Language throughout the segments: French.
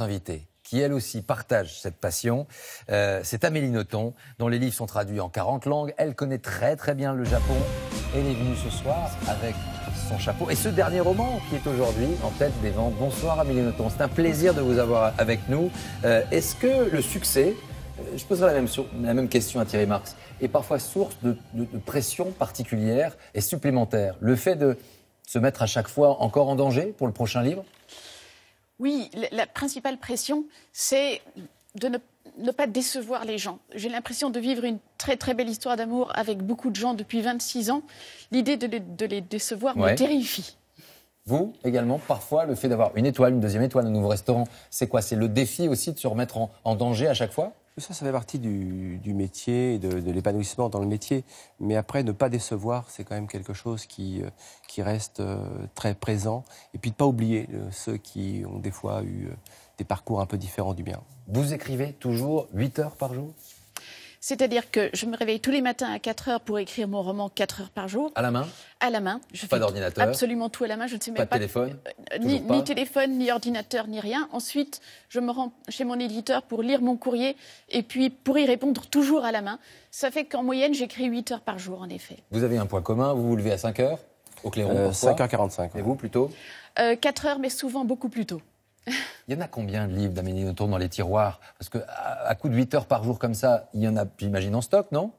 invitée qui elle aussi partage cette passion. Euh, c'est Amélie Nothomb, dont les livres sont traduits en 40 langues. Elle connaît très très bien le Japon. Elle est venue ce soir avec son chapeau et ce dernier roman qui est aujourd'hui en tête des ventes. Bonsoir Amélie Nothomb, c'est un plaisir de vous avoir avec nous. Euh, est-ce que le succès, euh, je poserai la même, question à Thierry Marx, est parfois source de pression particulière et supplémentaire Le fait de se mettre à chaque fois encore en danger pour le prochain livre oui, la principale pression, c'est de ne, pas décevoir les gens. J'ai l'impression de vivre une très très belle histoire d'amour avec beaucoup de gens depuis 26 ans. L'idée de, les décevoir me terrifie. Vous également, parfois, le fait d'avoir une étoile, une deuxième étoile, un nouveau restaurant, c'est quoi C'est le défi aussi de se remettre en danger à chaque fois ça, ça fait partie du, métier, de, l'épanouissement dans le métier. Mais après, ne pas décevoir, c'est quand même quelque chose qui, euh, qui reste euh, très présent. Et puis de ne pas oublier euh, ceux qui ont des fois eu des parcours un peu différents du bien. Vous écrivez toujours 8 heures par jour c'est-à-dire que je me réveille tous les matins à 4 heures pour écrire mon roman 4 heures par jour. À la main À la main. Je pas d'ordinateur Absolument tout à la main. Je ne sais pas. de téléphone euh, ni, téléphone, ni ordinateur, ni rien. Ensuite, je me rends chez mon éditeur pour lire mon courrier et puis pour y répondre toujours à la main. Ça fait qu'en moyenne, j'écris 8 heures par jour, en effet. Vous avez un point commun, vous vous levez à 5 heures au clairon 5h45. Euh, et vous plutôt euh, 4 heures, mais souvent beaucoup plus tôt. Il y en a combien de livres d'Amélie Nothomb dans les tiroirs Parce que à, coup de 8 heures par jour comme ça, il y en a, j'imagine, en stock, non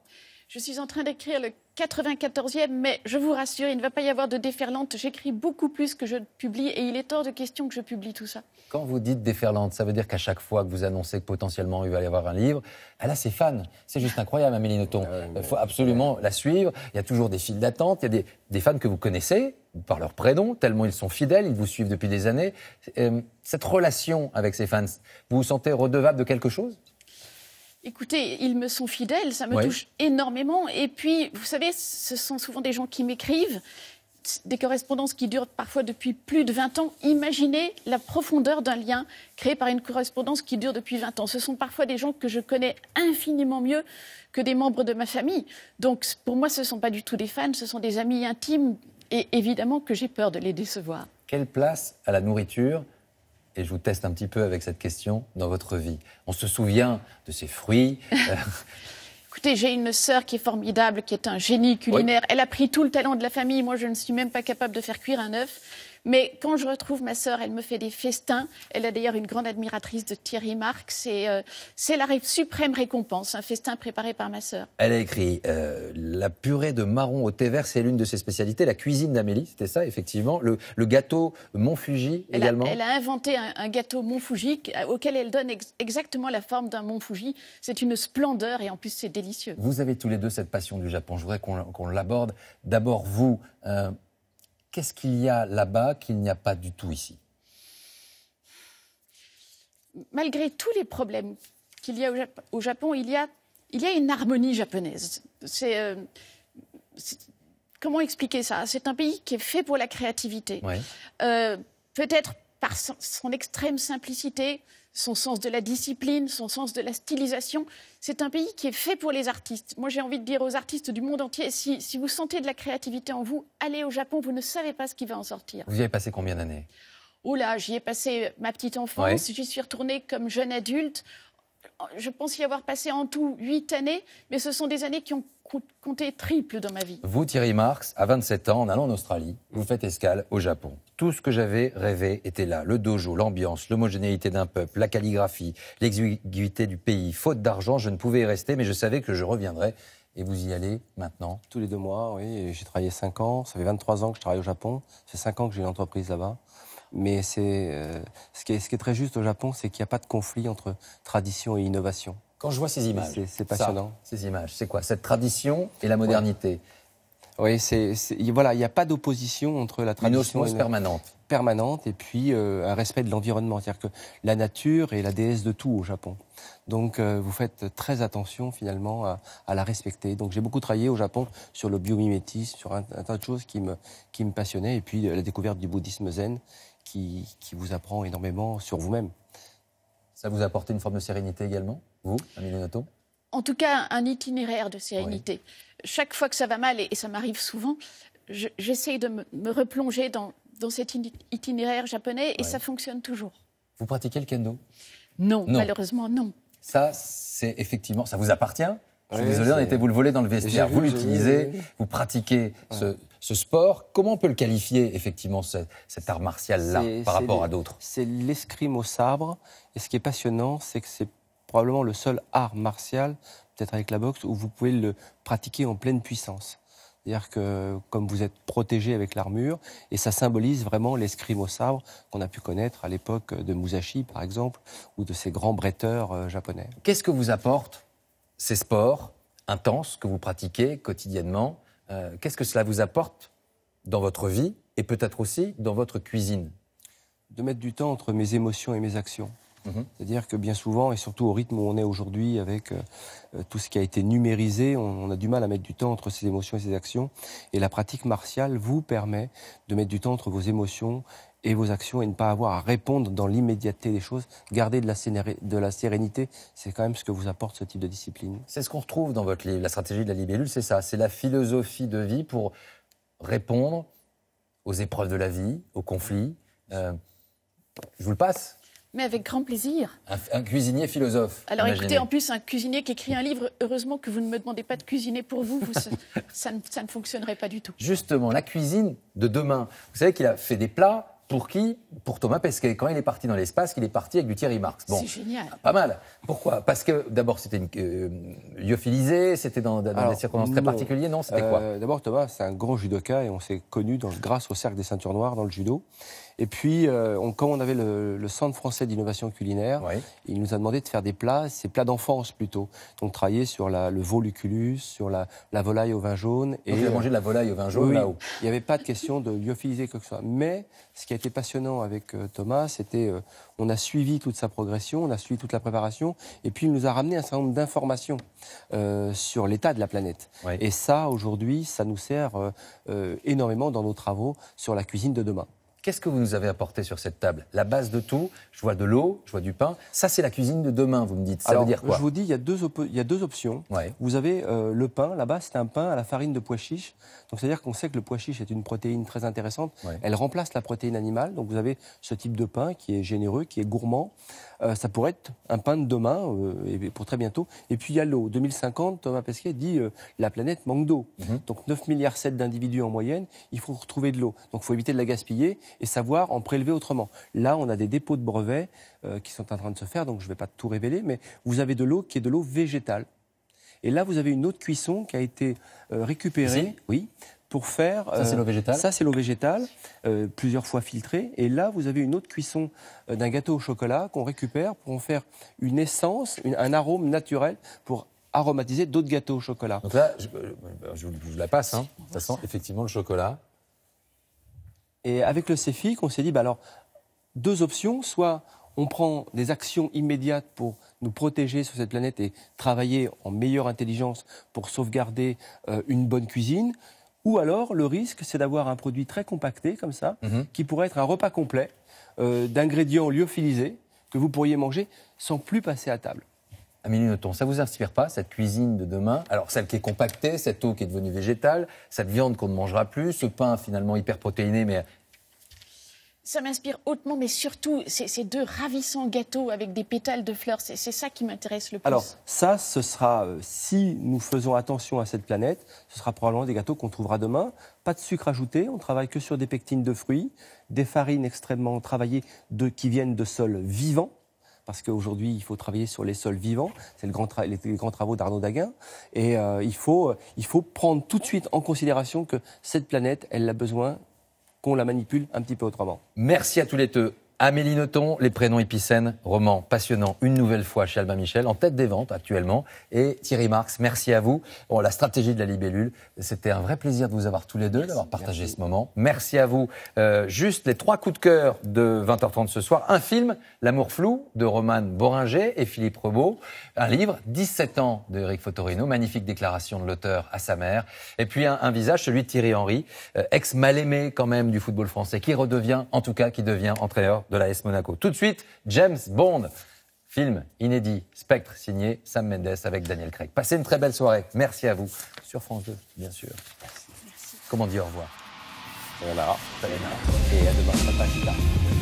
je suis en train d'écrire le 94e, mais je vous rassure, il ne va pas y avoir de déferlante. J'écris beaucoup plus que je publie et il est hors de question que je publie tout ça. Quand vous dites déferlante, ça veut dire qu'à chaque fois que vous annoncez que potentiellement il va y avoir un livre, elle a ses fans. C'est juste incroyable, Amélie Nothomb. Ah, il faut absolument la suivre. Il y a toujours des files d'attente, il y a des, des fans que vous connaissez par leur prénom, tellement ils sont fidèles, ils vous suivent depuis des années. Euh, cette relation avec ces fans, vous vous sentez redevable de quelque chose Écoutez, ils me sont fidèles, ça me touche énormément. Et puis, vous savez, ce sont souvent des gens qui m'écrivent, des correspondances qui durent parfois depuis plus de 20 ans. Imaginez la profondeur d'un lien créé par une correspondance qui dure depuis 20 ans. Ce sont parfois des gens que je connais infiniment mieux que des membres de ma famille. Donc, pour moi, ce ne sont pas du tout des fans, ce sont des amis intimes et évidemment que j'ai peur de les décevoir. Quelle place à la nourriture et je vous teste un petit peu avec cette question dans votre vie. On se souvient de ces fruits. Euh, Écoutez, j'ai une sœur qui est formidable, qui est un génie culinaire. Elle a pris tout le talent de la famille. Moi, je ne suis même pas capable de faire cuire un œuf. Mais quand je retrouve ma sœur, elle me fait des festins. Elle a d'ailleurs une grande admiratrice de Thierry Marx. Euh, c'est la suprême récompense, un festin préparé par ma sœur. Elle a écrit euh, La purée de marron au thé vert, c'est l'une de ses spécialités. La cuisine d'Amélie, c'était ça, effectivement. Le, le, gâteau Mont également. elle a inventé un, gâteau Mont euh, auquel elle donne exactement la forme d'un Mont C'est une splendeur et en plus, c'est délicieux. Vous avez tous les deux cette passion du Japon. Je voudrais qu'on l'aborde. D'abord, vous. Euh, Qu'est-ce qu'il y a là-bas qu'il n'y a pas du tout ici Malgré tous les problèmes qu'il y a au Japon, il y a, une harmonie japonaise. Euh, comment expliquer ça C'est un pays qui est fait pour la créativité. Euh, peut-être par son, extrême simplicité, son sens de la discipline, son sens de la stylisation. C'est un pays qui est fait pour les artistes. Moi, j'ai envie de dire aux artistes du monde entier, si, vous sentez de la créativité en vous, allez au Japon, vous ne savez pas ce qui va en sortir. Vous y avez passé combien d'années Oh là, j'y ai passé ma petite enfance, j'y suis retournée comme jeune adulte je pense y avoir passé en tout huit années, mais ce sont des années qui ont compté triple dans ma vie. Vous, Thierry Marx, à 27 ans, en allant en Australie, vous faites escale au Japon. Tout ce que j'avais rêvé était là. Le dojo, l'ambiance, l'homogénéité d'un peuple, la calligraphie, l'exiguïté du pays. Faute d'argent, je ne pouvais y rester, mais je savais que je reviendrais. Et vous y allez maintenant Tous les deux mois, oui. J'ai travaillé 5 ans. Ça fait 23 ans que je travaille au Japon. Ça fait 5 ans que j'ai une entreprise là-bas. Mais euh, ce, qui est, très juste au Japon, c'est qu'il n'y a pas de conflit entre tradition et innovation. Quand je vois ces images, c'est passionnant. ces images, c'est quoi Cette tradition et la modernité. Oui, c'est voilà, il n'y a pas d'opposition entre la tradition Une permanente. Permanente et puis euh, un respect de l'environnement, c'est-à-dire que la nature est la déesse de tout au Japon. Donc euh, vous faites très attention finalement à, la respecter. Donc j'ai beaucoup travaillé au Japon sur le biomimétisme, sur un, tas de choses qui me qui me passionnaient et puis la découverte du bouddhisme zen qui, vous apprend énormément sur vous-même. Ça vous a apporté une forme de sérénité également, vous, Amélie en tout cas un itinéraire de sérénité. Chaque fois que ça va mal, et, ça m'arrive souvent, j'essaye de me, replonger dans, cet itinéraire japonais et ça fonctionne toujours. Vous pratiquez le kendo non, malheureusement non. Ça, c'est effectivement, ça vous appartient je suis désolé, on était, vous le volez dans le vestiaire, vous l'utilisez, vous pratiquez ce, sport. Comment on peut le qualifier, effectivement, cet art martial-là, par rapport à d'autres C'est l'escrime au sabre. Et ce qui est passionnant, c'est que c'est probablement le seul art martial, peut-être avec la boxe, où vous pouvez le pratiquer en pleine puissance. C'est-à-dire que comme vous êtes protégé avec l'armure, et ça symbolise vraiment l'escrime au sabre qu'on a pu connaître à l'époque de Musashi, par exemple, ou de ces grands bretteurs euh, japonais. Qu'est-ce que vous apporte ces sports intenses que vous pratiquez quotidiennement euh, Qu'est-ce que cela vous apporte dans votre vie et peut-être aussi dans votre cuisine De mettre du temps entre mes émotions et mes actions. Mhm. C'est-à-dire que bien souvent, et surtout au rythme où on est aujourd'hui avec euh, euh, tout ce qui a été numérisé, on, a du mal à mettre du temps entre ses émotions et ses actions. Et la pratique martiale vous permet de mettre du temps entre vos émotions et vos actions et ne pas avoir à répondre dans l'immédiateté des choses. Garder de la, de la sérénité, c'est quand même ce que vous apporte ce type de discipline. C'est ce qu'on retrouve dans votre livre. La stratégie de la libellule, c'est ça. C'est la philosophie de vie pour répondre aux épreuves de la vie, aux conflits. Euh, je vous le passe. Mais avec grand plaisir. Un, cuisinier philosophe. Alors écoutez, en plus, un cuisinier qui écrit un livre, heureusement que vous ne me demandez pas de cuisiner pour vous, ça, ne, fonctionnerait pas du tout. Justement, la cuisine de demain. Vous savez qu'il a fait des plats pour qui Pour Thomas Pesquet. Quand il est parti dans l'espace, il est parti avec du Thierry Marx. c'est génial. Pas mal. Pourquoi Parce que d'abord, c'était euh, lyophilisé, c'était dans, des circonstances très particulières. Non, c'était quoi euh, D'abord, Thomas, c'est un grand judoka et on s'est connu grâce au cercle des ceintures noires dans le judo. Et puis, euh, on, quand on avait le, le Centre français d'innovation culinaire, il nous a demandé de faire des plats, ces plats d'enfance plutôt. Donc, travailler sur la, le voluculus, sur la, la, volaille au vin jaune. Et, manger mangé de la volaille au vin jaune là-haut Il n'y avait pas de question de lyophiliser quoi que ce soit. Mais ce qui a été passionnant avec euh, Thomas, c'était euh, on a suivi toute sa progression, on a suivi toute la préparation, et puis il nous a ramené un certain nombre d'informations euh, sur l'état de la planète. Et ça, aujourd'hui, ça nous sert euh, énormément dans nos travaux sur la cuisine de demain. Qu'est-ce que vous nous avez apporté sur cette table La base de tout, je vois de l'eau, je vois du pain. Ça, c'est la cuisine de demain, vous me dites. Ça veut dire quoi Je vous dis, il y a deux, il deux options. Vous avez euh, le pain, là-bas, c'est un pain à la farine de pois chiche. Donc, c'est-à-dire qu'on sait que le pois chiche est une protéine très intéressante. Elle remplace la protéine animale. Donc, vous avez ce type de pain qui est généreux, qui est gourmand. Euh, ça pourrait être un pain de demain, euh, et pour très bientôt. Et puis, il y a l'eau. 2050, Thomas Pesquet dit la planète manque d'eau. Mhm. Donc, 9 ,7 milliards d'individus en moyenne, il faut retrouver de l'eau. Donc, il faut éviter de la gaspiller et savoir en prélever autrement. Là, on a des dépôts de brevets euh, qui sont en train de se faire, donc je ne vais pas tout révéler, mais vous avez de l'eau qui est de l'eau végétale. Et là, vous avez une autre cuisson qui a été euh, récupérée, oui, pour faire. Ça, c'est l'eau euh, végétale. Ça, c'est l'eau végétale, plusieurs fois filtrée. Et là, vous avez une autre cuisson d'un gâteau au chocolat qu'on récupère pour en faire une essence, un arôme naturel pour aromatiser d'autres gâteaux au chocolat. Donc là, je, vous la passe, hein. ça sent effectivement le chocolat. Et avec le CEFIC, on s'est dit, bah alors, deux options, soit on prend des actions immédiates pour nous protéger sur cette planète et travailler en meilleure intelligence pour sauvegarder euh, une bonne cuisine, ou alors le risque, c'est d'avoir un produit très compacté comme ça, mhm. qui pourrait être un repas complet euh, d'ingrédients lyophilisés que vous pourriez manger sans plus passer à table. Amélie Noton, ça vous inspire pas, cette cuisine de demain Alors, celle qui est compactée, cette eau qui est devenue végétale, cette viande qu'on ne mangera plus, ce pain finalement hyper protéiné mais ça m'inspire hautement, mais surtout ces, deux ravissants gâteaux avec des pétales de fleurs, c'est ça qui m'intéresse le plus. Alors ça, ce sera, euh, si nous faisons attention à cette planète, ce sera probablement des gâteaux qu'on trouvera demain. Pas de sucre ajouté, on travaille que sur des pectines de fruits, des farines extrêmement travaillées qui viennent de sols vivants parce qu'aujourd'hui, il faut travailler sur les sols vivants. C'est le grand les, grands travaux d'Arnaud Daguin. Et euh, il, faut, euh, il faut prendre tout de suite en considération que cette planète, elle a besoin qu'on la manipule un petit peu autrement. Merci à tous les deux. Amélie Noton, Les prénoms épicènes, roman passionnant une nouvelle fois chez Albin Michel, en tête des ventes actuellement. Et Thierry Marx, merci à vous. Bon, la stratégie de la libellule, c'était un vrai plaisir de vous avoir tous les deux, d'avoir partagé ce moment. Merci à vous. Euh, juste les trois coups de cœur de 20h30 ce soir. Un film, L'amour flou, de Roman Boringer et Philippe Rebaud. Un livre, 17 ans, de Eric Fotorino. Magnifique déclaration de l'auteur à sa mère. Et puis un, visage, celui de Thierry Henry, euh, ex-mal aimé quand même du football français, qui redevient, en tout cas, qui devient entraîneur de l'AS Monaco. Tout de suite, James Bond. Film inédit, Spectre, signé Sam Mendes avec Daniel Craig. Passez une très belle soirée. Merci à vous. Sur France 2, bien sûr. Merci. Comment dire au revoir Voilà, salut. Et à demain,